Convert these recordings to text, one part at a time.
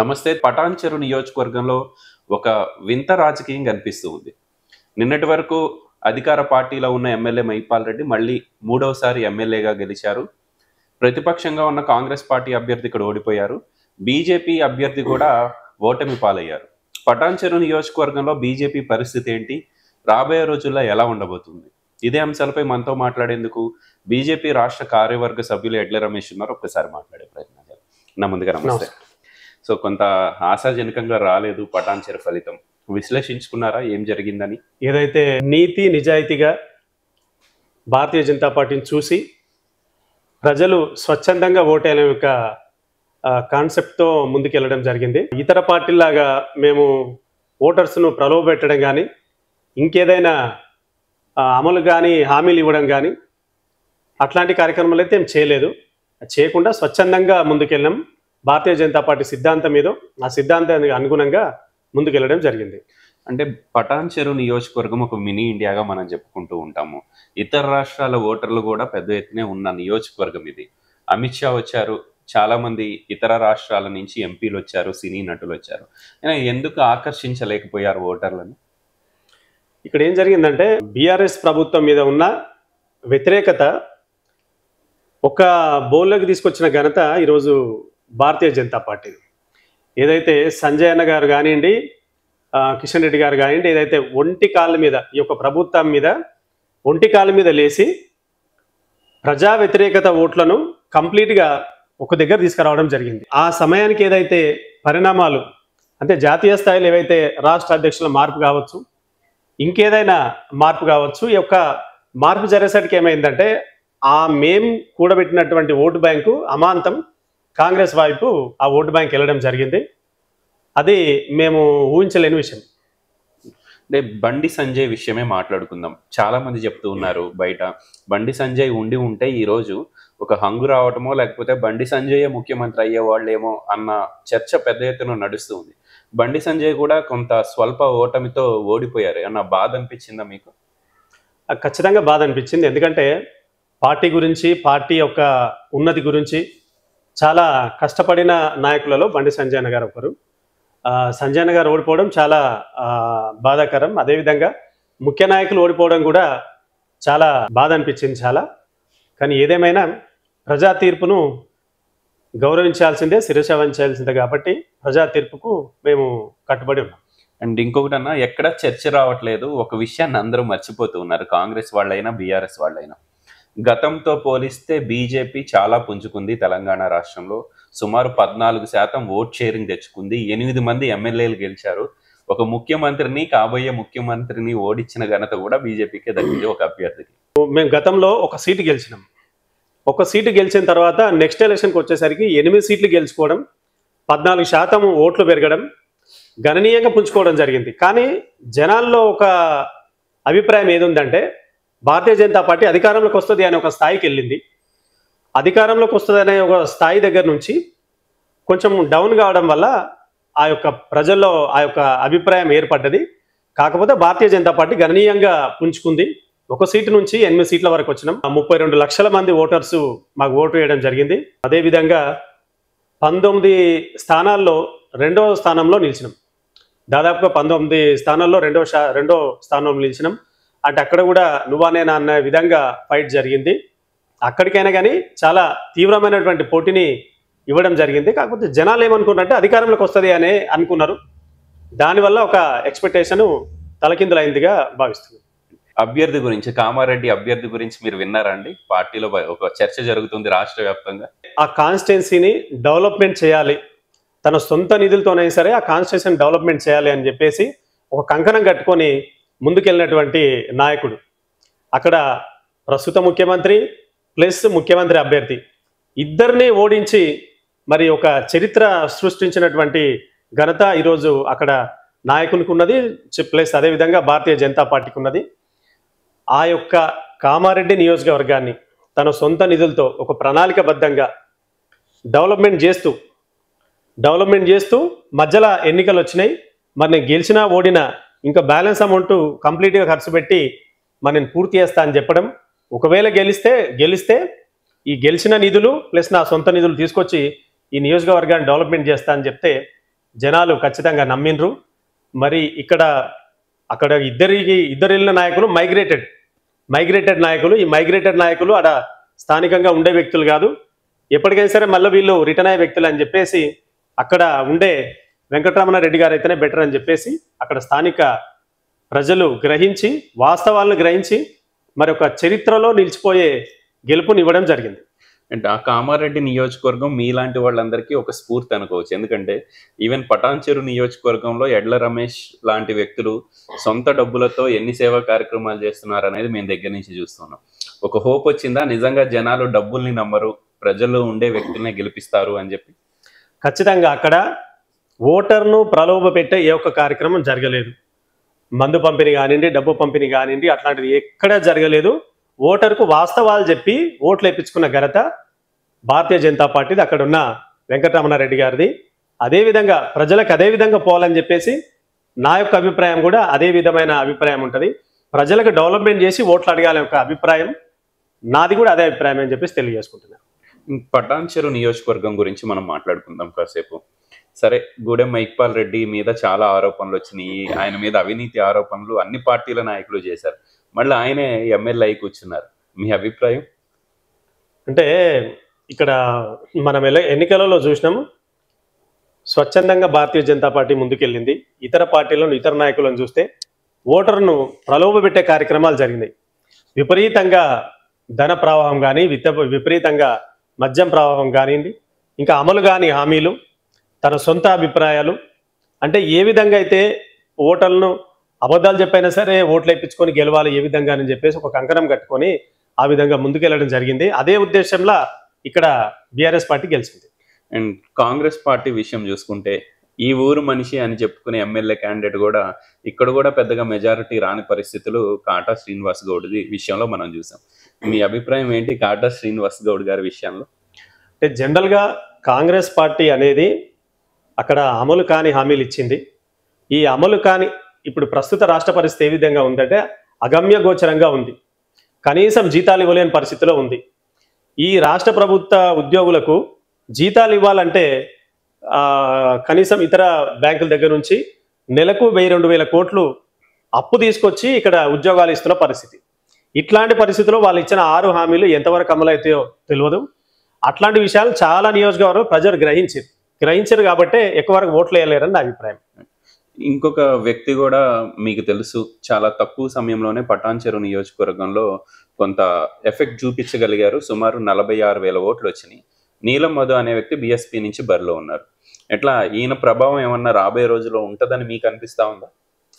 నమస్తే పటాన్ నియోజకవర్గంలో ఒక వింత రాజకీయం కనిపిస్తూ ఉంది నిన్నటి వరకు అధికార పార్టీలో ఉన్న ఎమ్మెల్యే మహిపాల్ రెడ్డి మళ్ళీ మూడవసారి ఎమ్మెల్యేగా గెలిచారు ప్రతిపక్షంగా ఉన్న కాంగ్రెస్ పార్టీ అభ్యర్థి ఇక్కడ ఓడిపోయారు బీజేపీ అభ్యర్థి కూడా ఓటమి పాలయ్యారు పటాన్ నియోజకవర్గంలో బీజేపీ పరిస్థితి ఏంటి రాబోయే రోజుల్లో ఎలా ఉండబోతుంది ఇదే అంశాలపై మనతో మాట్లాడేందుకు బీజేపీ రాష్ట్ర కార్యవర్గ సభ్యులు ఎడ్ల రమేష్ ఉన్నారు ఒక్కసారి మాట్లాడే ప్రయత్నం చేద్దాం నా ముందుగా నమస్తే సో కొంత ఆశాజనకంగా రాలేదు పటాన్చెర ఫలితం విశ్లేషించుకున్నారా ఏం జరిగిందని ఏదైతే నీతి నిజాయితీగా భారతీయ జనతా పార్టీని చూసి ప్రజలు స్వచ్ఛందంగా ఓటేయడం యొక్క కాన్సెప్ట్తో ముందుకెళ్ళడం జరిగింది ఇతర పార్టీలాగా మేము ఓటర్స్ను ప్రలోభపెట్టడం కానీ ఇంకేదైనా అమలు కానీ హామీలు ఇవ్వడం కానీ అట్లాంటి కార్యక్రమాలు అయితే ఏం చేయలేదు చేయకుండా స్వచ్ఛందంగా ముందుకెళ్ళాం భారతీయ జనతా పార్టీ సిద్ధాంతం ఏదో ఆ సిద్ధాంతానికి అనుగుణంగా ముందుకెళ్ళడం జరిగింది అంటే పటాన్ చెరువు నియోజకవర్గం ఒక మినీ ఇండియాగా మనం చెప్పుకుంటూ ఉంటాము ఇతర రాష్ట్రాల ఓటర్లు కూడా పెద్ద ఎత్తునే ఉన్న నియోజకవర్గం ఇది అమిత్ షా వచ్చారు చాలామంది ఇతర రాష్ట్రాల నుంచి ఎంపీలు వచ్చారు సినీ నటులు వచ్చారు ఎందుకు ఆకర్షించలేకపోయారు ఓటర్లను ఇక్కడ ఏం జరిగిందంటే బీఆర్ఎస్ ప్రభుత్వం మీద ఉన్న వ్యతిరేకత ఒక బోల్లోకి తీసుకొచ్చిన ఘనత ఈరోజు భారతీయ జనతా పార్టీ ఏదైతే సంజయ్ అన్న గారు కానివ్వండి కిషన్ రెడ్డి గారు కానివ్వండి ఏదైతే ఒంటి కాళ్ళ మీద ఈ యొక్క ప్రభుత్వం మీద ఒంటి కాళ్ళ మీద లేచి ప్రజా వ్యతిరేకత ఓట్లను కంప్లీట్గా ఒక దగ్గర తీసుకురావడం జరిగింది ఆ సమయానికి ఏదైతే పరిణామాలు అంటే జాతీయ స్థాయిలో ఏవైతే రాష్ట్ర అధ్యక్షుల మార్పు కావచ్చు ఇంకేదైనా మార్పు కావచ్చు ఈ యొక్క మార్పు జరిగేసరికి ఏమైందంటే ఆ మేం కూడబెట్టినటువంటి ఓటు బ్యాంకు అమాంతం కాంగ్రెస్ వైపు ఆ ఓటు బ్యాంక్ వెళ్ళడం జరిగింది అది మేము ఊహించలేని విషయం అంటే బండి సంజయ్ విషయమే మాట్లాడుకుందాం చాలా మంది చెప్తూ ఉన్నారు బయట బండి సంజయ్ ఉండి ఉంటే ఈరోజు ఒక హంగు రావటమో లేకపోతే బండి సంజయ్ ముఖ్యమంత్రి అయ్యేవాళ్ళేమో అన్న చర్చ పెద్ద ఎత్తున నడుస్తూ ఉంది బండి సంజయ్ కూడా కొంత స్వల్ప ఓటమితో ఓడిపోయారు అన్న బాధ అనిపించిందా మీకు ఖచ్చితంగా బాధ అనిపించింది ఎందుకంటే పార్టీ గురించి పార్టీ యొక్క ఉన్నతి గురించి చాలా కష్టపడిన నాయకులలో బండి సంజయన గారు ఒకరు సంజయన గారు ఓడిపోవడం చాలా బాధాకరం అదేవిధంగా ముఖ్య నాయకులు ఓడిపోవడం కూడా చాలా బాధ అనిపించింది చాలా కానీ ఏదేమైనా ప్రజా తీర్పును గౌరవించాల్సిందే శిరసేవం చేయాల్సిందే కాబట్టి ప్రజా తీర్పుకు మేము కట్టుబడి ఉన్నాం అండ్ ఇంకొకటి అన్న ఎక్కడ చర్చ రావట్లేదు ఒక విషయాన్ని అందరూ మర్చిపోతూ ఉన్నారు కాంగ్రెస్ వాళ్ళైనా బీఆర్ఎస్ వాళ్ళైనా గతంతో పోలిస్తే బీజేపీ చాలా పుంజుకుంది తెలంగాణ రాష్ట్రంలో సుమారు పద్నాలుగు శాతం ఓట్ షేరింగ్ తెచ్చుకుంది ఎనిమిది మంది ఎమ్మెల్యేలు గెలిచారు ఒక ముఖ్యమంత్రిని కాబోయే ముఖ్యమంత్రిని ఓడించిన ఘనత కూడా బీజేపీకే దక్కింది ఒక అభ్యర్థికి మేము గతంలో ఒక సీటు గెలిచినాం ఒక సీటు గెలిచిన తర్వాత నెక్స్ట్ ఎలక్షన్కి వచ్చేసరికి ఎనిమిది సీట్లు గెలుచుకోవడం పద్నాలుగు శాతం ఓట్లు పెరగడం గణనీయంగా పుంజుకోవడం జరిగింది కానీ జనాల్లో ఒక అభిప్రాయం ఏది ఉందంటే భారతీయ జనతా పార్టీ అధికారంలోకి వస్తుంది అనే ఒక స్థాయికి వెళ్ళింది అధికారంలోకి వస్తుంది అనే ఒక స్థాయి దగ్గర నుంచి కొంచెం డౌన్ కావడం వల్ల ఆ యొక్క ప్రజల్లో ఆ యొక్క అభిప్రాయం ఏర్పడ్డది కాకపోతే భారతీయ జనతా పార్టీ గణనీయంగా పుంజుకుంది ఒక సీటు నుంచి ఎనిమిది సీట్ల వరకు వచ్చినాం ముప్పై రెండు లక్షల మంది ఓటర్స్ మాకు ఓటు వేయడం జరిగింది అదేవిధంగా పంతొమ్మిది స్థానాల్లో రెండవ స్థానంలో నిలిచినాం దాదాపుగా పంతొమ్మిది స్థానాల్లో రెండో రెండో స్థానంలో నిలిచినాం అంటే అక్కడ కూడా నువ్వానేనా అన్న విధంగా ఫైట్ జరిగింది అక్కడికైనా కానీ చాలా తీవ్రమైనటువంటి పోటీని ఇవ్వడం జరిగింది కాకపోతే జనాలు ఏమనుకున్నట్టే అధికారంలోకి వస్తుంది అనే అనుకున్నారు దానివల్ల ఒక ఎక్స్పెక్టేషన్ తలకిందులైందిగా భావిస్తుంది అభ్యర్థి గురించి కామారెడ్డి అభ్యర్థి గురించి మీరు విన్నారండి పార్టీలో ఒక చర్చ జరుగుతుంది రాష్ట్ర వ్యాప్తంగా ఆ కాన్స్టిట్యున్సీని డెవలప్మెంట్ చేయాలి తన సొంత నిధులతోనైనా సరే ఆ కాన్స్టిట్యూషన్ డెవలప్మెంట్ చేయాలి అని చెప్పేసి ఒక కంకణం కట్టుకొని ముందుకెళ్ళినటువంటి నాయకుడు అక్కడ ప్రస్తుత ముఖ్యమంత్రి ప్లస్ ముఖ్యమంత్రి అభ్యర్థి ఇద్దరిని ఓడించి మరి ఒక చరిత్ర సృష్టించినటువంటి ఘనత ఈరోజు అక్కడ నాయకునికి ఉన్నది ప్లస్ అదేవిధంగా భారతీయ జనతా పార్టీకి ఉన్నది ఆ యొక్క కామారెడ్డి నియోజకవర్గాన్ని తన సొంత నిధులతో ఒక ప్రణాళికబద్ధంగా డెవలప్మెంట్ చేస్తూ డెవలప్మెంట్ చేస్తూ మధ్యలో ఎన్నికలు వచ్చినాయి మరి నేను గెలిచినా ఓడినా ఇంకా బ్యాలెన్స్ అమౌంట్ కంప్లీట్గా ఖర్చు పెట్టి మనం పూర్తి చేస్తా అని చెప్పడం ఒకవేళ గెలిస్తే గెలిస్తే ఈ గెలిచిన నిధులు ప్లస్ నా సొంత నిధులు తీసుకొచ్చి ఈ నియోజకవర్గాన్ని డెవలప్మెంట్ చేస్తా అని చెప్తే జనాలు ఖచ్చితంగా నమ్మిండ్రు మరి ఇక్కడ అక్కడ ఇద్దరికి ఇద్దరు వెళ్ళిన నాయకులు మైగ్రేటెడ్ మైగ్రేటెడ్ నాయకులు ఈ మైగ్రేటెడ్ నాయకులు అక్కడ స్థానికంగా ఉండే వ్యక్తులు కాదు ఎప్పటికైనా సరే మళ్ళీ వీళ్ళు రిటర్న్ అయ్యే వ్యక్తులు అని చెప్పేసి అక్కడ ఉండే వెంకటరమణ రెడ్డి గారు అయితేనే బెటర్ అని చెప్పేసి అక్కడ స్థానిక ప్రజలు గ్రహించి వాస్తవాలను గ్రహించి మరి ఒక చరిత్రలో నిలిచిపోయే గెలుపునివ్వడం జరిగింది అంటే ఆ కామారెడ్డి నియోజకవర్గం మీలాంటి వాళ్ళందరికీ ఒక స్ఫూర్తి అనుకోవచ్చు ఎందుకంటే ఈవెన్ పటాన్చెరు నియోజకవర్గంలో ఎడ్ల రమేష్ లాంటి వ్యక్తులు సొంత డబ్బులతో ఎన్ని సేవా కార్యక్రమాలు చేస్తున్నారు అనేది మేము దగ్గర నుంచి చూస్తున్నాం ఒక హోప్ వచ్చిందా నిజంగా జనాలు డబ్బుల్ని నమ్మరు ప్రజలు ఉండే వ్యక్తులనే గెలిపిస్తారు అని చెప్పి ఖచ్చితంగా అక్కడ ఓటర్ను ప్రలోభ పెట్టే ఏ ఒక్క కార్యక్రమం జరగలేదు మందు పంపిణీ కానివ్వండి డబ్బు పంపిణీ కానివ్వండి అట్లాంటిది ఎక్కడా జరగలేదు ఓటర్కు వాస్తవాలు చెప్పి ఓట్లు వేయించుకున్న ఘనత భారతీయ జనతా పార్టీది అక్కడ ఉన్న వెంకటరమణారెడ్డి గారిది అదేవిధంగా ప్రజలకు అదేవిధంగా పోవాలని చెప్పేసి నా యొక్క అభిప్రాయం కూడా అదే విధమైన అభిప్రాయం ఉంటుంది ప్రజలకు డెవలప్మెంట్ చేసి ఓట్లు అడగాలని ఒక అభిప్రాయం నాది కూడా అదే అభిప్రాయం అని చెప్పేసి తెలియజేసుకుంటున్నాను పటాన్ చెరువు నియోజకవర్గం గురించి మనం మాట్లాడుకుందాం కాసేపు సరే గూడెం మైక్పాల్ రెడ్డి మీద చాలా ఆరోపణలు వచ్చినాయి ఆయన మీద అవినీతి ఆరోపణలు అన్ని పార్టీల నాయకులు చేశారు మళ్ళీ ఆయనే ఎమ్మెల్యే అయి కూర్చున్నారు మీ అభిప్రాయం అంటే ఇక్కడ మనం ఎలా ఎన్నికలలో చూసినాము స్వచ్ఛందంగా భారతీయ జనతా పార్టీ ముందుకెళ్ళింది ఇతర పార్టీలను ఇతర నాయకులను చూస్తే ఓటర్ను ప్రలోభపెట్టే కార్యక్రమాలు జరిగినాయి విపరీతంగా ధన ప్రవాహం కానీ విపరీతంగా మద్యం ప్రవాహం కానివ్వండి ఇంకా అమలు కాని హామీలు తన సొంత అభిప్రాయాలు అంటే ఏ విధంగా అయితే ఓటర్లను అబద్ధాలు చెప్పైనా సరే ఓట్లు ఇప్పించుకొని గెలవాలి ఏ విధంగా అని చెప్పేసి ఒక కంకణం కట్టుకొని ఆ విధంగా ముందుకెళ్ళడం జరిగింది అదే ఉద్దేశంలో ఇక్కడ బీఆర్ఎస్ పార్టీ గెలిచింది అండ్ కాంగ్రెస్ పార్టీ విషయం చూసుకుంటే ఈ ఊరు మనిషి అని చెప్పుకునే ఎమ్మెల్యే క్యాండిడేట్ కూడా ఇక్కడ కూడా పెద్దగా మెజారిటీ రాని పరిస్థితులు కాటా శ్రీనివాస్ గౌడ్ది విషయంలో మనం చూసాం మీ అభిప్రాయం ఏంటి కాటా శ్రీనివాస్ గౌడ్ గారి విషయంలో అంటే జనరల్గా కాంగ్రెస్ పార్టీ అనేది అక్కడ అమలు కాని హామీలు ఇచ్చింది ఈ అమలు కాని ఇప్పుడు ప్రస్తుత రాష్ట్ర పరిస్థితి ఏ విధంగా ఉందంటే అగమ్య గోచరంగా ఉంది కనీసం జీతాలు ఇవ్వలేని పరిస్థితిలో ఉంది ఈ రాష్ట్ర ప్రభుత్వ ఉద్యోగులకు జీతాలు ఇవ్వాలంటే కనీసం ఇతర బ్యాంకుల దగ్గర నుంచి నెలకు వెయ్యి రెండు వేల కోట్లు అప్పు తీసుకొచ్చి ఇక్కడ ఉద్యోగాలు ఇస్తున్న పరిస్థితి ఇట్లాంటి పరిస్థితుల్లో వాళ్ళు ఇచ్చిన ఆరు హామీలు ఎంతవరకు అమలైతాయో తెలియదు అట్లాంటి విషయాలు చాలా నియోజకవర్గం ప్రజలు గ్రహించింది గ్రహించరు కాబట్టి ఎక్కువ వరకు ఓట్లు వేయలేరని నా అభిప్రాయం ఇంకొక వ్యక్తి కూడా మీకు తెలుసు చాలా తక్కువ సమయంలోనే పటాన్చెరు నియోజకవర్గంలో కొంత ఎఫెక్ట్ చూపించగలిగారు సుమారు నలభై ఆరు వేల ఓట్లు వచ్చినాయి నీలం మధు అనే వ్యక్తి బిఎస్పీ నుంచి బరిలో ఉన్నారు ఎట్లా ఈయన ప్రభావం ఏమన్నా రాబోయే రోజుల్లో ఉంటుందని మీకు అనిపిస్తా ఉందా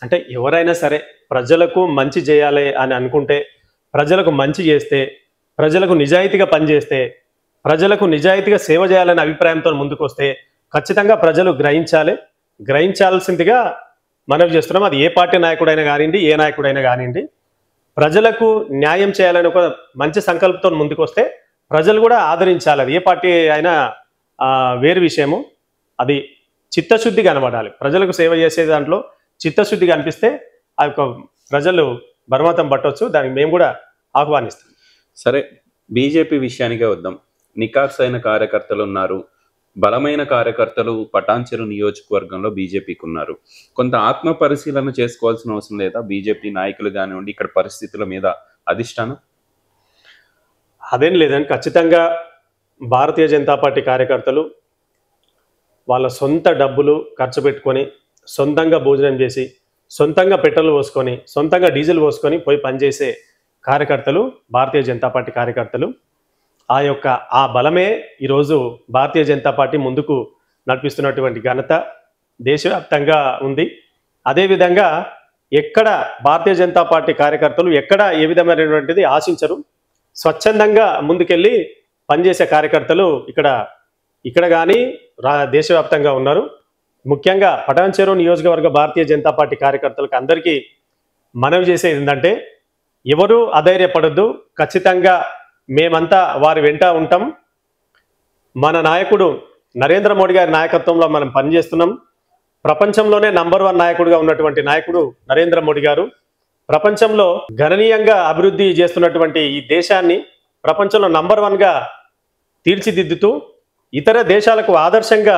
అంటే ఎవరైనా సరే ప్రజలకు మంచి చేయాలి అని అనుకుంటే ప్రజలకు మంచి చేస్తే ప్రజలకు నిజాయితీగా పనిచేస్తే ప్రజలకు నిజాయితీగా సేవ చేయాలనే అభిప్రాయంతో ముందుకు వస్తే ఖచ్చితంగా ప్రజలు గ్రహించాలి గ్రహించాల్సిందిగా మనవి చేస్తున్నాం అది ఏ పార్టీ నాయకుడైనా కానివ్వండి ఏ నాయకుడైనా కానివ్వండి ప్రజలకు న్యాయం చేయాలని ఒక మంచి సంకల్పంతో ముందుకు వస్తే ప్రజలు కూడా ఆదరించాలి అది ఏ పార్టీ అయినా వేరు విషయము అది చిత్తశుద్ధి కనబడాలి ప్రజలకు సేవ చేసే దాంట్లో చిత్తశుద్ధి కనిపిస్తే ఆ యొక్క ప్రజలు బర్మతం పట్టవచ్చు దానికి మేము కూడా ఆహ్వానిస్తాం సరే బీజేపీ విషయానికే వద్దాం నికాస్ అయిన కార్యకర్తలు ఉన్నారు బలమైన కార్యకర్తలు పటాన్చెరు నియోజకవర్గంలో బీజేపీకి ఉన్నారు కొంత ఆత్మ పరిశీలన చేసుకోవాల్సిన అవసరం లేదా బీజేపీ నాయకులు కానివ్వండి ఇక్కడ పరిస్థితుల మీద అధిష్టానం అదేం లేదండి ఖచ్చితంగా భారతీయ జనతా పార్టీ కార్యకర్తలు వాళ్ళ సొంత డబ్బులు ఖర్చు పెట్టుకొని సొంతంగా భోజనం చేసి సొంతంగా పెట్రోల్ పోసుకొని సొంతంగా డీజిల్ పోసుకొని పోయి పనిచేసే కార్యకర్తలు భారతీయ జనతా పార్టీ కార్యకర్తలు ఆ యొక్క ఆ బలమే ఈరోజు భారతీయ జనతా పార్టీ ముందుకు నడిపిస్తున్నటువంటి ఘనత దేశవ్యాప్తంగా ఉంది అదేవిధంగా ఎక్కడ భారతీయ జనతా పార్టీ కార్యకర్తలు ఎక్కడ ఏ విధమైనటువంటిది ఆశించరు స్వచ్ఛందంగా ముందుకెళ్ళి పనిచేసే కార్యకర్తలు ఇక్కడ ఇక్కడ కానీ రా దేశవ్యాప్తంగా ఉన్నారు ముఖ్యంగా పటాన్చెరు నియోజకవర్గ భారతీయ జనతా పార్టీ కార్యకర్తలకు అందరికీ మనవి చేసేది ఏంటంటే ఎవరు అధైర్యపడద్దు ఖచ్చితంగా మేమంతా వారి వెంట ఉంటాం మన నాయకుడు నరేంద్ర మోడీ గారి నాయకత్వంలో మనం పనిచేస్తున్నాం ప్రపంచంలోనే నంబర్ వన్ నాయకుడిగా ఉన్నటువంటి నాయకుడు నరేంద్ర మోడీ గారు ప్రపంచంలో గణనీయంగా అభివృద్ధి చేస్తున్నటువంటి ఈ దేశాన్ని ప్రపంచంలో నంబర్ వన్గా తీర్చిదిద్దుతూ ఇతర దేశాలకు ఆదర్శంగా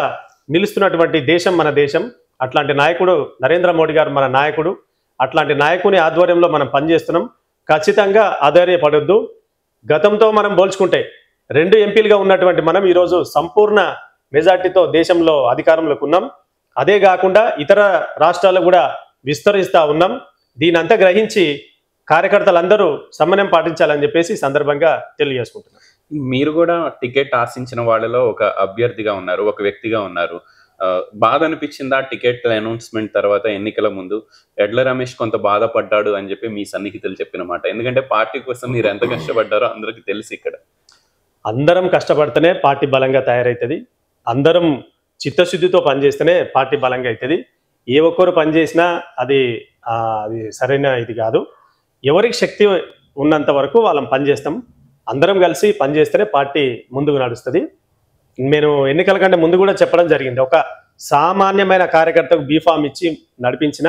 నిలుస్తున్నటువంటి దేశం మన దేశం అట్లాంటి నాయకుడు నరేంద్ర మోడీ గారు మన నాయకుడు అట్లాంటి నాయకుని ఆధ్వర్యంలో మనం పనిచేస్తున్నాం ఖచ్చితంగా ఆధైర్యపడొద్దు గతంతో మనం పోల్చుకుంటే రెండు ఎంపీలుగా ఉన్నటువంటి మనం ఈరోజు సంపూర్ణ మెజార్టీతో దేశంలో అధికారంలోకి ఉన్నాం అదే కాకుండా ఇతర రాష్ట్రాలు కూడా విస్తరిస్తూ ఉన్నాం దీనంతా గ్రహించి కార్యకర్తలందరూ సమన్యం పాటించాలని చెప్పేసి సందర్భంగా తెలియజేసుకుంటున్నాం మీరు కూడా టికెట్ ఆశించిన వాళ్ళలో ఒక అభ్యర్థిగా ఉన్నారు ఒక వ్యక్తిగా ఉన్నారు బాధ అనిపించిందా టికెట్ అనౌన్స్మెంట్ తర్వాత ఎన్నికల ముందు ఎడ్ల రమేష్ కొంత బాధపడ్డాడు అని చెప్పి మీ సన్నిహితులు చెప్పిన మాట ఎందుకంటే పార్టీ కోసం మీరు ఎంత కష్టపడ్డారో అందరికీ తెలుసు ఇక్కడ అందరం కష్టపడితేనే పార్టీ బలంగా తయారవుతుంది అందరం చిత్తశుద్ధితో పనిచేస్తేనే పార్టీ బలంగా అవుతుంది ఏ ఒక్కరు పనిచేసినా అది అది సరైన ఇది కాదు ఎవరికి శక్తి ఉన్నంత వరకు వాళ్ళం పనిచేస్తాం అందరం కలిసి పనిచేస్తేనే పార్టీ ముందుకు నడుస్తుంది నేను ఎన్నికల కంటే ముందు కూడా చెప్పడం జరిగింది ఒక సామాన్యమైన కార్యకర్తకు బీఫామ్ ఇచ్చి నడిపించిన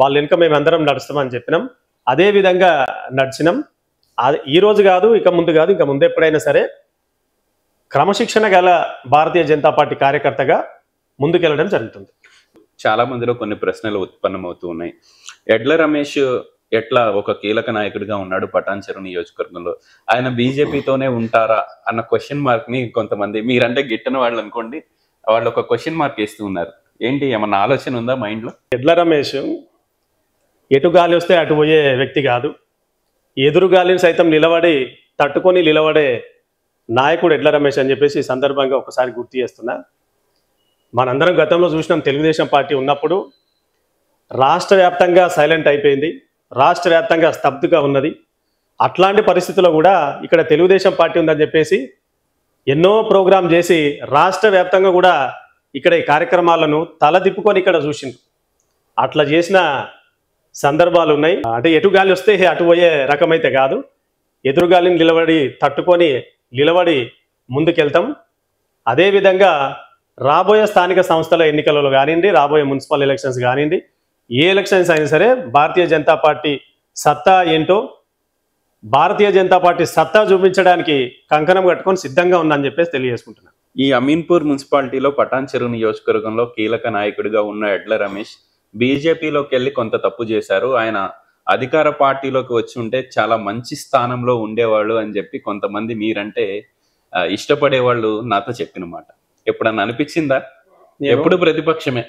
వాళ్ళ ఎన్నిక మేము అందరం నడుస్తామని చెప్పినాం అదే విధంగా నడిచినాం ఈ రోజు కాదు ఇక ముందు కాదు ఇంకా ముందు ఎప్పుడైనా సరే క్రమశిక్షణ గల భారతీయ జనతా పార్టీ కార్యకర్తగా ముందుకెళ్ళడం జరుగుతుంది చాలా మందిలో కొన్ని ప్రశ్నలు ఉత్పన్నమవుతూ ఉన్నాయి ఎడ్ల రమేష్ ఎట్లా ఒక కీలక నాయకుడిగా ఉన్నాడు పటాన్ నియోజకవర్గంలో ఆయన బీజేపీతోనే ఉంటారా అన్న క్వశ్చన్ మార్క్ ని కొంతమంది మీరంటే గిట్టని వాళ్ళు అనుకోండి వాళ్ళు ఒక క్వశ్చన్ మార్క్ వేస్తూ ఉన్నారు ఏంటి ఏమన్నా ఆలోచన ఉందా మైండ్ లో ఎడ్ల రమేష్ ఎటు గాలి వస్తే అటు పోయే వ్యక్తి కాదు ఎదురు గాలిని సైతం నిలబడి తట్టుకొని నిలబడే నాయకుడు ఎడ్ల రమేష్ అని చెప్పేసి సందర్భంగా ఒకసారి గుర్తు చేస్తున్నా మనందరం గతంలో చూసినాం తెలుగుదేశం పార్టీ ఉన్నప్పుడు రాష్ట్ర వ్యాప్తంగా సైలెంట్ అయిపోయింది రాష్ట్ర వ్యాప్తంగా స్తబ్దుగా ఉన్నది అట్లాంటి పరిస్థితుల్లో కూడా ఇక్కడ తెలుగుదేశం పార్టీ ఉందని చెప్పేసి ఎన్నో ప్రోగ్రాం చేసి రాష్ట్ర వ్యాప్తంగా కూడా ఇక్కడ ఈ కార్యక్రమాలను తలదిప్పుకొని ఇక్కడ చూసింది అట్లా చేసిన సందర్భాలు ఉన్నాయి అంటే ఎటు గాలి వస్తే అటు పోయే రకమైతే కాదు ఎదురుగాలిని నిలబడి తట్టుకొని నిలబడి ముందుకెళ్తాం అదేవిధంగా రాబోయే స్థానిక సంస్థల ఎన్నికలలో కానివ్వండి రాబోయే మున్సిపల్ ఎలక్షన్స్ కానివ్వండి ఏ ఎలక్షన్స్ అయినా సరే భారతీయ జనతా పార్టీ సత్తా ఏంటో భారతీయ జనతా పార్టీ సత్తా చూపించడానికి కంకణం కట్టుకొని సిద్ధంగా ఉందని చెప్పేసి తెలియజేసుకుంటున్నాను ఈ అమీన్పూర్ మున్సిపాలిటీలో పటాన్ చెరువు నియోజకవర్గంలో కీలక నాయకుడిగా ఉన్న ఎడ్ల రమేష్ బీజేపీలోకి వెళ్ళి కొంత తప్పు చేశారు ఆయన అధికార పార్టీలోకి వచ్చి ఉంటే చాలా మంచి స్థానంలో ఉండేవాళ్ళు అని చెప్పి కొంతమంది మీరంటే ఇష్టపడేవాళ్ళు నాతో చెప్పిన మాట ఎప్పుడన్నా అనిపించిందా ఎప్పుడు ప్రతిపక్షమే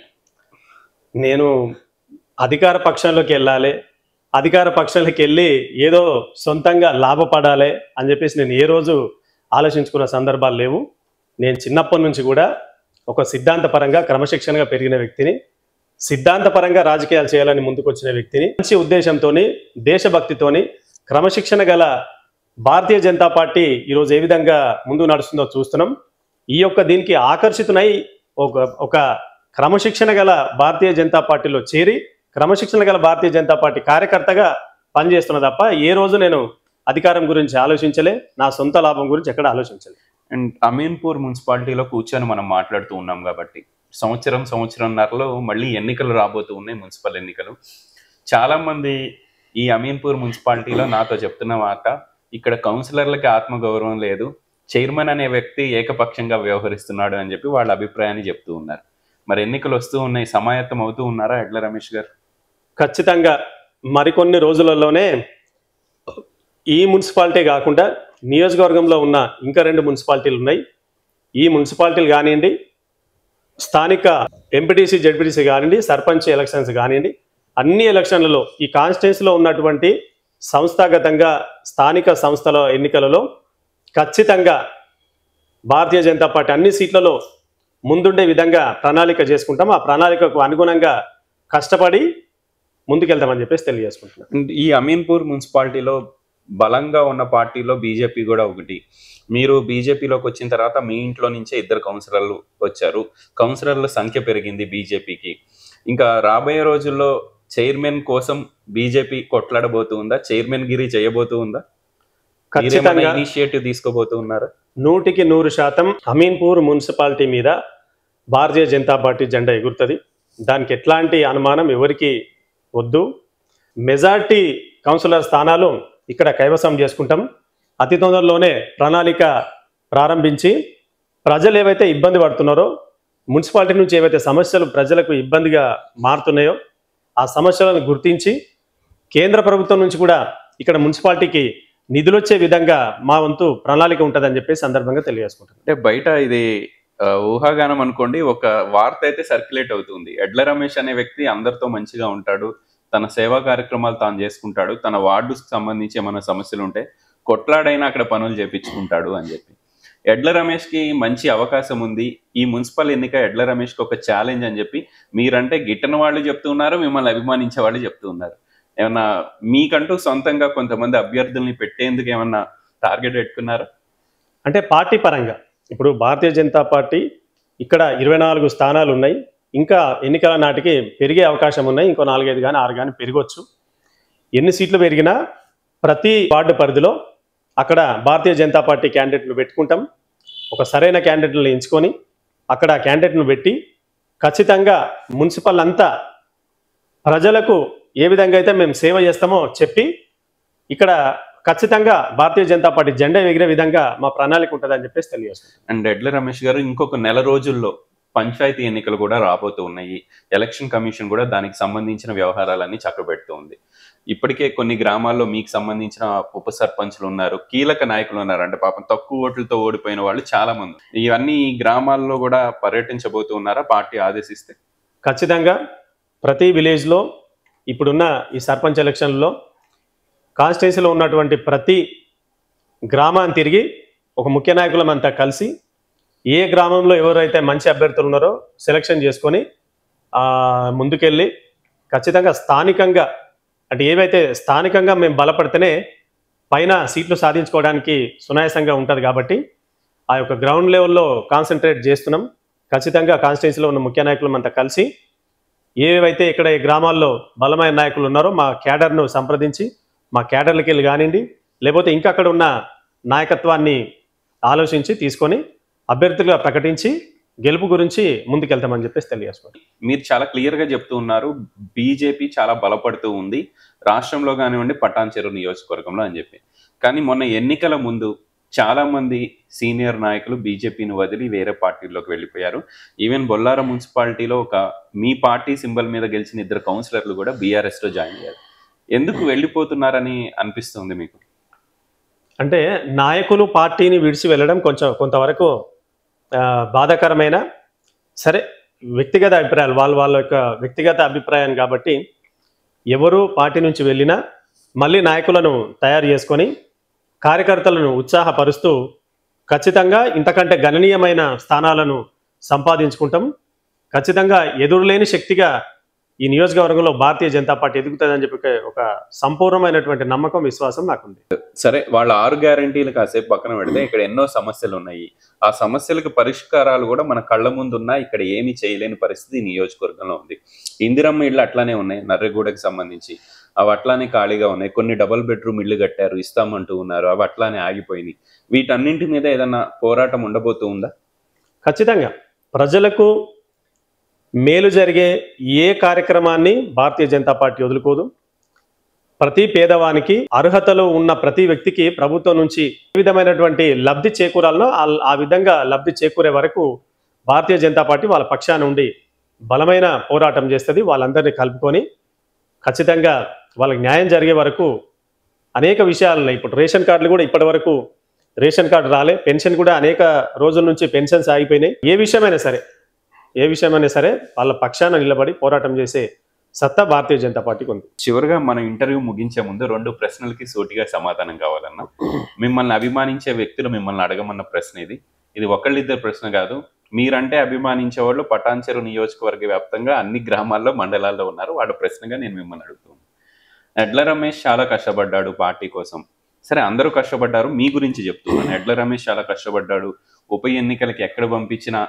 నేను అధికార పక్షంలోకి వెళ్ళాలి అధికార పక్షంలోకి వెళ్ళి ఏదో సొంతంగా లాభపడాలి అని చెప్పేసి నేను ఏ రోజు ఆలోచించుకున్న సందర్భాలు లేవు నేను చిన్నప్పటి నుంచి కూడా ఒక సిద్ధాంతపరంగా క్రమశిక్షణగా పెరిగిన వ్యక్తిని సిద్ధాంతపరంగా రాజకీయాలు చేయాలని ముందుకొచ్చిన వ్యక్తిని మంచి ఉద్దేశంతో దేశభక్తితోని క్రమశిక్షణ గల భారతీయ జనతా పార్టీ ఈరోజు ఏ విధంగా ముందు నడుస్తుందో చూస్తున్నాం ఈ యొక్క దీనికి ఆకర్షితునై ఒక ఒక క్రమశిక్షణ గల భారతీయ జనతా పార్టీలో చేరి క్రమశిక్షణ గల భారతీయ జనతా పార్టీ కార్యకర్తగా పనిచేస్తున్న తప్ప ఏ రోజు నేను అధికారం గురించి ఆలోచించలే నా సొంత లాభం గురించి ఎక్కడ ఆలోచించలే అండ్ అమీన్పూర్ మున్సిపాలిటీలో కూర్చొని మనం మాట్లాడుతూ ఉన్నాం కాబట్టి సంవత్సరం సంవత్సరంన్నరలో మళ్ళీ ఎన్నికలు రాబోతూ ఉన్నాయి మున్సిపల్ ఎన్నికలు చాలామంది ఈ అమీన్పూర్ మున్సిపాలిటీలో నాతో చెప్తున్న మాట ఇక్కడ కౌన్సిలర్లకి ఆత్మగౌరవం లేదు చైర్మన్ అనే వ్యక్తి ఏకపక్షంగా వ్యవహరిస్తున్నాడు అని చెప్పి వాళ్ళ అభిప్రాయాన్ని చెప్తూ ఉన్నారు మరి ఎన్నికలు వస్తూ ఉన్నాయి సమాయత్తం అవుతూ ఉన్నారా ఎడ్ల రమేష్ గారు ఖచ్చితంగా మరికొన్ని రోజులలోనే ఈ మున్సిపాలిటీ కాకుండా నియోజకవర్గంలో ఉన్న ఇంకా రెండు మున్సిపాలిటీలు ఉన్నాయి ఈ మున్సిపాలిటీలు కానివ్వండి స్థానిక ఎంపీటీసీ జడ్పీటీసీ కానివ్వండి సర్పంచ్ ఎలక్షన్స్ కానివ్వండి అన్ని ఎలక్షన్లలో ఈ కాన్స్టిట్యున్సీలో ఉన్నటువంటి సంస్థాగతంగా స్థానిక సంస్థల ఎన్నికలలో ఖచ్చితంగా భారతీయ జనతా పార్టీ అన్ని సీట్లలో ముందుండే విధంగా ప్రణాళిక చేసుకుంటాం ఆ ప్రణాళికకు అనుగుణంగా కష్టపడి ముందుకెళ్తామని చెప్పేసి తెలియజేసుకుంటున్నాను ఈ అమీన్పూర్ మున్సిపాలిటీలో బలంగా ఉన్న పార్టీలో బీజేపీ కూడా ఒకటి మీరు బీజేపీలోకి వచ్చిన తర్వాత మీ ఇంట్లో నుంచే ఇద్దరు కౌన్సిలర్లు వచ్చారు కౌన్సిలర్ల సంఖ్య పెరిగింది బీజేపీకి ఇంకా రాబోయే రోజుల్లో చైర్మన్ కోసం బీజేపీ కొట్లాడబోతుందా చైర్మన్ గిరి చేయబోతుందా ఖచ్చితంగా ఇనిషియేటివ్ ఉన్నారు నూటికి నూరు శాతం అమీన్పూర్ మున్సిపాలిటీ మీద భారతీయ జనతా పార్టీ జెండా ఎగురుతుంది దానికి ఎట్లాంటి అనుమానం ఎవరికి వద్దు మెజార్టీ కౌన్సిలర్ స్థానాలు ఇక్కడ కైవసం చేసుకుంటాం అతి తొందరలోనే ప్రణాళిక ప్రారంభించి ప్రజలు ఏవైతే ఇబ్బంది పడుతున్నారో మున్సిపాలిటీ నుంచి ఏవైతే సమస్యలు ప్రజలకు ఇబ్బందిగా మారుతున్నాయో ఆ సమస్యలను గుర్తించి కేంద్ర ప్రభుత్వం నుంచి కూడా ఇక్కడ మున్సిపాలిటీకి నిధులు వచ్చే విధంగా మా వంతు ప్రణాళిక ఉంటుందని చెప్పేసి సందర్భంగా తెలియజేసుకుంటాం అంటే బయట ఇది ఊహాగానం అనుకోండి ఒక వార్త అయితే సర్క్యులేట్ అవుతుంది ఎడ్ల రమేష్ అనే వ్యక్తి అందరితో మంచిగా ఉంటాడు తన సేవా కార్యక్రమాలు తాను చేసుకుంటాడు తన వార్డు సంబంధించి ఏమైనా సమస్యలు ఉంటే కొట్లాడైనా అక్కడ పనులు చేపించుకుంటాడు అని చెప్పి ఎడ్ల రమేష్కి మంచి అవకాశం ఉంది ఈ మున్సిపల్ ఎన్నిక ఎడ్ల రమేష్కి ఒక ఛాలెంజ్ అని చెప్పి మీరంటే గిట్టని వాళ్ళు చెప్తున్నారు మిమ్మల్ని అభిమానించే వాళ్ళు చెప్తూ ఉన్నారు ఏమన్నా మీకంటూ సొంతంగా కొంతమంది అభ్యర్థుల్ని పెట్టేందుకు ఏమన్నా టార్గెట్ పెట్టుకున్నారా అంటే పార్టీ పరంగా ఇప్పుడు భారతీయ జనతా పార్టీ ఇక్కడ ఇరవై నాలుగు స్థానాలు ఉన్నాయి ఇంకా ఎన్నికల నాటికి పెరిగే అవకాశం ఉన్నాయి ఇంకో నాలుగైదు కానీ ఆరు కానీ పెరగవచ్చు ఎన్ని సీట్లు పెరిగినా ప్రతి వార్డు పరిధిలో అక్కడ భారతీయ జనతా పార్టీ క్యాండిడేట్ను పెట్టుకుంటాం ఒక సరైన క్యాండిడేట్ని ఎంచుకొని అక్కడ క్యాండిడేట్ను పెట్టి ఖచ్చితంగా మున్సిపల్ అంతా ప్రజలకు ఏ విధంగా అయితే మేము సేవ చేస్తామో చెప్పి ఇక్కడ ఖచ్చితంగా భారతీయ జనతా పార్టీ జెండా ఎగిరే విధంగా మా ప్రణాళిక ఉంటుందని చెప్పేసి తెలియజేస్తుంది అండ్ రెడ్ల రమేష్ గారు ఇంకొక నెల రోజుల్లో పంచాయతీ ఎన్నికలు కూడా రాబోతూ ఉన్నాయి ఎలక్షన్ కమిషన్ కూడా దానికి సంబంధించిన వ్యవహారాలన్నీ చక్కబెడుతూ ఉంది ఇప్పటికే కొన్ని గ్రామాల్లో మీకు సంబంధించిన ఉప సర్పంచ్లు ఉన్నారు కీలక నాయకులు ఉన్నారు అంటే పాపం తక్కువ ఓట్లతో ఓడిపోయిన వాళ్ళు చాలా మంది ఇవన్నీ గ్రామాల్లో కూడా పర్యటించబోతూ ఉన్నారా పార్టీ ఆదేశిస్తే ఖచ్చితంగా ప్రతి విలేజ్లో ఇప్పుడున్న ఈ సర్పంచ్ ఎలక్షన్లో కాన్స్టిట్యూన్సీలో ఉన్నటువంటి ప్రతి గ్రామాన్ని తిరిగి ఒక ముఖ్య నాయకులమంతా కలిసి ఏ గ్రామంలో ఎవరైతే మంచి అభ్యర్థులు ఉన్నారో సెలెక్షన్ చేసుకొని ముందుకెళ్ళి ఖచ్చితంగా స్థానికంగా అంటే ఏవైతే స్థానికంగా మేము బలపడితేనే పైన సీట్లు సాధించుకోవడానికి సునాయాసంగా ఉంటుంది కాబట్టి ఆ యొక్క గ్రౌండ్ లెవెల్లో కాన్సన్ట్రేట్ చేస్తున్నాం ఖచ్చితంగా కాన్స్టిట్యున్సీలో ఉన్న ముఖ్య నాయకులం అంతా కలిసి ఏవైతే ఇక్కడ ఈ గ్రామాల్లో బలమైన నాయకులు ఉన్నారో మా క్యాడర్ను సంప్రదించి మా క్యాడర్లకి వెళ్ళి కానివ్వండి లేకపోతే ఇంకా అక్కడ ఉన్న నాయకత్వాన్ని ఆలోచించి తీసుకొని అభ్యర్థులుగా ప్రకటించి గెలుపు గురించి ముందుకెళ్తామని చెప్పేసి తెలియజేసుకోండి మీరు చాలా క్లియర్గా చెప్తూ ఉన్నారు బీజేపీ చాలా బలపడుతూ ఉంది రాష్ట్రంలో కానివ్వండి పట్టాంచెరు నియోజకవర్గంలో అని చెప్పి కానీ మొన్న ఎన్నికల ముందు చాలా మంది సీనియర్ నాయకులు బీజేపీని వదిలి వేరే పార్టీల్లోకి వెళ్ళిపోయారు ఈవెన్ బొల్లారం మున్సిపాలిటీలో ఒక మీ పార్టీ సింబల్ మీద గెలిచిన ఇద్దరు కౌన్సిలర్లు కూడా బీఆర్ఎస్లో జాయిన్ అయ్యారు ఎందుకు వెళ్ళిపోతున్నారని అనిపిస్తుంది మీకు అంటే నాయకులు పార్టీని విడిచి వెళ్ళడం కొంచెం కొంతవరకు బాధాకరమైన సరే వ్యక్తిగత అభిప్రాయాలు వాళ్ళ వాళ్ళ యొక్క వ్యక్తిగత అభిప్రాయం కాబట్టి ఎవరు పార్టీ నుంచి వెళ్ళినా మళ్ళీ నాయకులను తయారు చేసుకొని కార్యకర్తలను ఉత్సాహపరుస్తూ ఖచ్చితంగా ఇంతకంటే గణనీయమైన స్థానాలను సంపాదించుకుంటాం ఖచ్చితంగా ఎదురులేని శక్తిగా ఈ నియోజకవర్గంలో భారతీయ జనతా పార్టీ ఎదుగుతుందని చెప్పి ఒక సంపూర్ణమైనటువంటి నమ్మకం విశ్వాసం నాకుంది సరే వాళ్ళ ఆరు గ్యారంటీలు కాసేపు పక్కన పెడితే ఇక్కడ ఎన్నో సమస్యలు ఉన్నాయి ఆ సమస్యలకు పరిష్కారాలు కూడా మన కళ్ళ ముందున్నా ఇక్కడ ఏమీ చేయలేని పరిస్థితి నియోజకవర్గంలో ఉంది ఇందిరమ్మ ఇళ్ళు అట్లానే ఉన్నాయి నర్రెగూడకి సంబంధించి అవి అట్లానే ఖాళీగా ఉన్నాయి కొన్ని డబుల్ బెడ్రూమ్ ఇళ్ళు కట్టారు ఇస్తామంటూ ఉన్నారు అవి అట్లానే ఆగిపోయినాయి వీటన్నింటి మీద ఏదన్నా పోరాటం ఉండబోతు ఉందా ఖచ్చితంగా ప్రజలకు మేలు జరిగే ఏ కార్యక్రమాన్ని భారతీయ జనతా పార్టీ వదులుకోదు ప్రతి పేదవానికి అర్హతలో ఉన్న ప్రతి వ్యక్తికి ప్రభుత్వం నుంచి ఏ విధమైనటువంటి లబ్ధి చేకూరాలనో ఆ విధంగా లబ్ధి చేకూరే వరకు భారతీయ జనతా పార్టీ వాళ్ళ పక్షాన ఉండి బలమైన పోరాటం చేస్తుంది వాళ్ళందరినీ కలుపుకొని ఖచ్చితంగా వాళ్ళకి న్యాయం జరిగే వరకు అనేక విషయాలు ఉన్నాయి ఇప్పుడు రేషన్ కార్డులు కూడా ఇప్పటి వరకు రేషన్ కార్డు రాలే పెన్షన్ కూడా అనేక రోజుల నుంచి పెన్షన్స్ ఆగిపోయినాయి ఏ విషయమైనా సరే ఏ విషయమైనా సరే వాళ్ళ పక్షాన నిలబడి పోరాటం చేసే సత్తా భారతీయ జనతా పార్టీకి ఉంది చివరిగా మన ఇంటర్వ్యూ ముగించే ముందు రెండు ప్రశ్నలకి సూటిగా సమాధానం కావాలన్నా మిమ్మల్ని అభిమానించే వ్యక్తులు మిమ్మల్ని అడగమన్న ప్రశ్న ఇది ఇది ఒకళ్ళిద్దరు ప్రశ్న కాదు మీరంటే అభిమానించే వాళ్ళు పటాన్చెరు నియోజకవర్గ వ్యాప్తంగా అన్ని గ్రామాల్లో మండలాల్లో ఉన్నారు వాళ్ళ ప్రశ్నగా నేను మిమ్మల్ని అడుగుతాను ఎడ్ల రమేష్ చాలా కష్టపడ్డాడు పార్టీ కోసం సరే అందరూ కష్టపడ్డారు మీ గురించి చెప్తున్నాను ఎడ్ల రమేష్ చాలా కష్టపడ్డాడు ఉప ఎన్నికలకి ఎక్కడ పంపించినా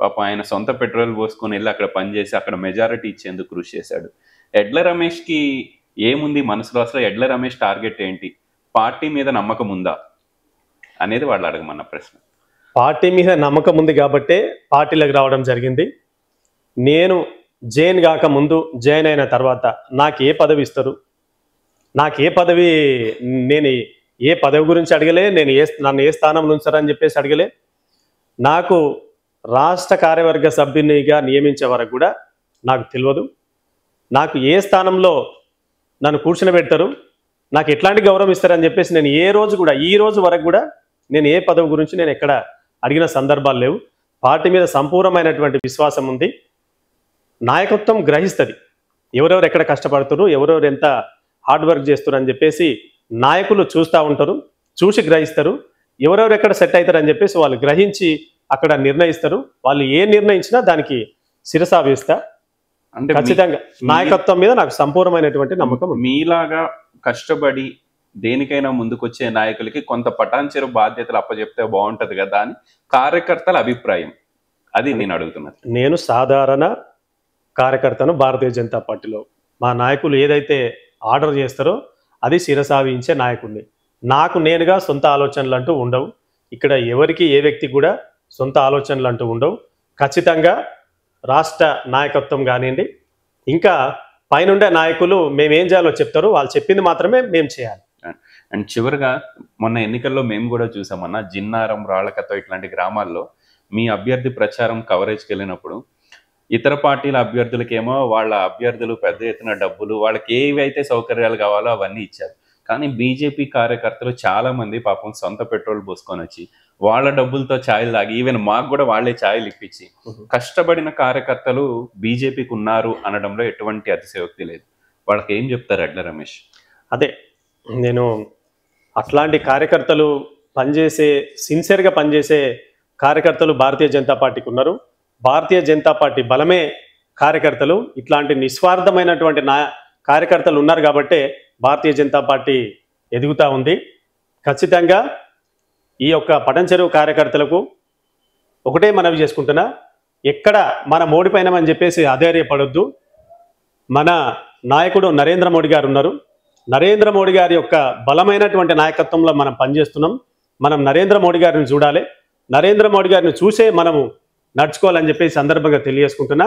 పాపం ఆయన సొంత పెట్రోల్ పోసుకొని వెళ్ళి అక్కడ పనిచేసి అక్కడ మెజారిటీ ఇచ్చేందుకు కృషి చేశాడు ఎడ్ల రమేష్కి ఏముంది మనసులో అసలు ఎడ్ల రమేష్ టార్గెట్ ఏంటి పార్టీ మీద నమ్మకం ఉందా అనేది వాళ్ళు అడగమన్న ప్రశ్న పార్టీ మీద నమ్మకం ఉంది కాబట్టే పార్టీలకు రావడం జరిగింది నేను జైన్ కాక ముందు జైన్ అయిన తర్వాత నాకు ఏ పదవి ఇస్తారు నాకు ఏ పదవి నేను ఏ పదవి గురించి అడగలే నేను ఏ నన్ను ఏ స్థానంలో ఉంచారని చెప్పేసి అడగలే నాకు రాష్ట్ర కార్యవర్గ సభ్యునిగా నియమించే వరకు కూడా నాకు తెలియదు నాకు ఏ స్థానంలో నన్ను పెడతారు నాకు ఎట్లాంటి గౌరవం ఇస్తారని చెప్పేసి నేను ఏ రోజు కూడా ఈ రోజు వరకు కూడా నేను ఏ పదవి గురించి నేను ఎక్కడ అడిగిన సందర్భాలు లేవు పార్టీ మీద సంపూర్ణమైనటువంటి విశ్వాసం ఉంది నాయకత్వం గ్రహిస్తుంది ఎవరెవరు ఎక్కడ కష్టపడుతున్నారు ఎవరెవరు ఎంత హార్డ్ వర్క్ చేస్తున్నారని చెప్పేసి నాయకులు చూస్తూ ఉంటారు చూసి గ్రహిస్తారు ఎవరెవరు ఎక్కడ సెట్ అవుతారని చెప్పేసి వాళ్ళు గ్రహించి అక్కడ నిర్ణయిస్తారు వాళ్ళు ఏ నిర్ణయించినా దానికి శిరసా అంటే ఖచ్చితంగా నాయకత్వం మీద నాకు సంపూర్ణమైనటువంటి నమ్మకం మీలాగా కష్టపడి దేనికైనా ముందుకొచ్చే నాయకులకి కొంత పటాన్చెరు బాధ్యతలు అప్పచెప్తే బాగుంటది కదా అని కార్యకర్తల అభిప్రాయం అది నేను అడుగుతున్నది నేను సాధారణ కార్యకర్తను భారతీయ జనతా పార్టీలో మా నాయకులు ఏదైతే ఆర్డర్ చేస్తారో అది శిరసావించే నాయకుడిని నాకు నేనుగా సొంత ఆలోచనలు అంటూ ఉండవు ఇక్కడ ఎవరికి ఏ వ్యక్తి కూడా సొంత ఆలోచనలు అంటూ ఉండవు ఖచ్చితంగా రాష్ట్ర నాయకత్వం కానివ్వండి ఇంకా పైనుండే నాయకులు మేము ఏం చేయాలో చెప్తారు వాళ్ళు చెప్పింది మాత్రమే మేము చేయాలి అండ్ చివరిగా మొన్న ఎన్నికల్లో మేము కూడా చూసామన్న జిన్నారం రాళ్ళకతో ఇట్లాంటి గ్రామాల్లో మీ అభ్యర్థి ప్రచారం కవరేజ్కి వెళ్ళినప్పుడు ఇతర పార్టీల అభ్యర్థులకేమో వాళ్ళ అభ్యర్థులు పెద్ద ఎత్తున డబ్బులు వాళ్ళకి ఏవైతే సౌకర్యాలు కావాలో అవన్నీ ఇచ్చారు కానీ బీజేపీ కార్యకర్తలు చాలామంది పాపం సొంత పెట్రోల్ పోసుకొని వచ్చి వాళ్ళ డబ్బులతో ఛాయలు తాగి ఈవెన్ మాకు కూడా వాళ్ళే ఛాయలు ఇప్పించి కష్టపడిన కార్యకర్తలు బీజేపీకి ఉన్నారు అనడంలో ఎటువంటి అతిశయోక్తి లేదు వాళ్ళకి ఏం చెప్తారు అడ్ల రమేష్ అదే నేను అట్లాంటి కార్యకర్తలు పనిచేసే సిన్సియర్గా పనిచేసే కార్యకర్తలు భారతీయ జనతా పార్టీకి ఉన్నారు భారతీయ జనతా పార్టీ బలమే కార్యకర్తలు ఇట్లాంటి నిస్వార్థమైనటువంటి నా కార్యకర్తలు ఉన్నారు కాబట్టే భారతీయ జనతా పార్టీ ఎదుగుతూ ఉంది ఖచ్చితంగా ఈ యొక్క పటంచెరువు కార్యకర్తలకు ఒకటే మనవి చేసుకుంటున్నా ఎక్కడ మన మోడిపోయినామని చెప్పేసి అధైర్యపడొద్దు మన నాయకుడు నరేంద్ర మోడీ గారు ఉన్నారు నరేంద్ర మోడీ గారి యొక్క బలమైనటువంటి నాయకత్వంలో మనం పనిచేస్తున్నాం మనం నరేంద్ర మోడీ గారిని చూడాలి నరేంద్ర మోడీ గారిని చూసే మనము నడుచుకోవాలని చెప్పేసి సందర్భంగా తెలియజేసుకుంటున్నా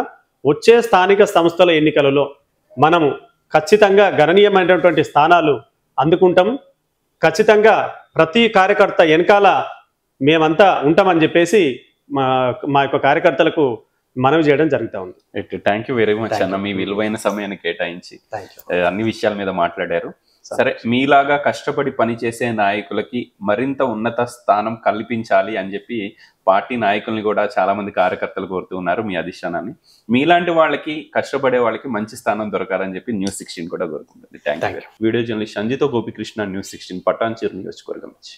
వచ్చే స్థానిక సంస్థల ఎన్నికలలో మనము ఖచ్చితంగా గణనీయమైనటువంటి స్థానాలు అందుకుంటాం ఖచ్చితంగా ప్రతి కార్యకర్త వెనకాల మేమంతా ఉంటామని చెప్పేసి మా మా యొక్క కార్యకర్తలకు మనవి చేయడం జరుగుతూ ఉంది థ్యాంక్ యూ వెరీ మచ్ అన్న మీ విలువైన సమయాన్ని కేటాయించి అన్ని విషయాల మీద మాట్లాడారు సరే మీలాగా కష్టపడి పనిచేసే నాయకులకి మరింత ఉన్నత స్థానం కల్పించాలి అని చెప్పి పార్టీ నాయకుల్ని కూడా చాలా మంది కార్యకర్తలు కోరుతూ ఉన్నారు మీ అధిష్టానాన్ని మీలాంటి వాళ్ళకి కష్టపడే వాళ్ళకి మంచి స్థానం దొరకాలని చెప్పి న్యూస్ సిక్స్టీన్ కూడా కోరుకుంటుంది thank you video journalist Sanjitha Gopikrishna news sixteen Patancheru నియోజకవర్గం నుంచి